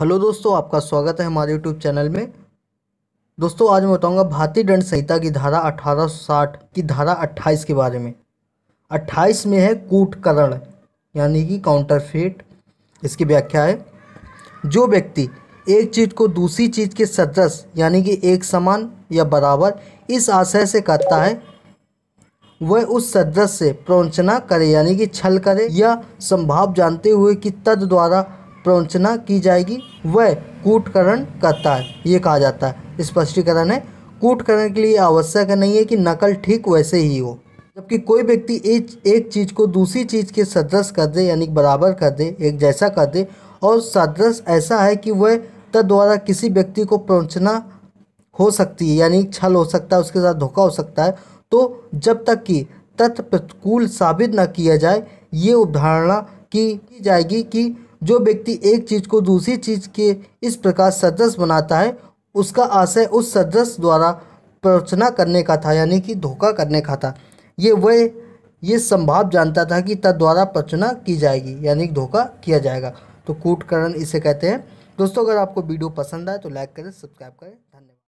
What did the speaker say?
hello दोस्तों आपका स्वागत है हमारे यूट्यूब चैनल में दोस्तों आज मैं बताऊंगा भारतीय दंड संहिता की धारा 1860 की धारा 28 के बारे में 28 में है कूटकरण यानी कि काउंटरफेट इसकी व्याख्या है जो व्यक्ति एक चीज़ को दूसरी चीज़ के सदृश यानी कि एक समान या बराबर इस आशय से करता है वह उस सदृश से प्रवंचना करे यानी कि छल करे या संभाव जानते हुए कि तद द्वारा प्रवंचना की जाएगी वह कूटकरण करता है ये कहा जाता है स्पष्टीकरण है कूटकरण के लिए आवश्यक नहीं है कि नकल ठीक वैसे ही हो जबकि कोई व्यक्ति एक एक चीज़ को दूसरी चीज़ के सदृश कर दे यानी बराबर कर दे एक जैसा कर दे और सदृश ऐसा है कि वह तद द्वारा किसी व्यक्ति को प्रवंचना हो सकती है यानी छल हो सकता है उसके साथ धोखा हो सकता है तो जब तक कि तत्प्रतिकूल साबित न किया जाए ये उदाहरणा की जाएगी कि जो व्यक्ति एक चीज़ को दूसरी चीज़ के इस प्रकार सदृश बनाता है उसका आशय उस सदृश द्वारा प्रवचना करने का था यानी कि धोखा करने का था ये वह ये संभाव जानता था कि तद द्वारा प्रचना की जाएगी यानी धोखा किया जाएगा तो कूटकरण इसे कहते हैं दोस्तों अगर आपको वीडियो पसंद आए तो लाइक करें सब्सक्राइब करें धन्यवाद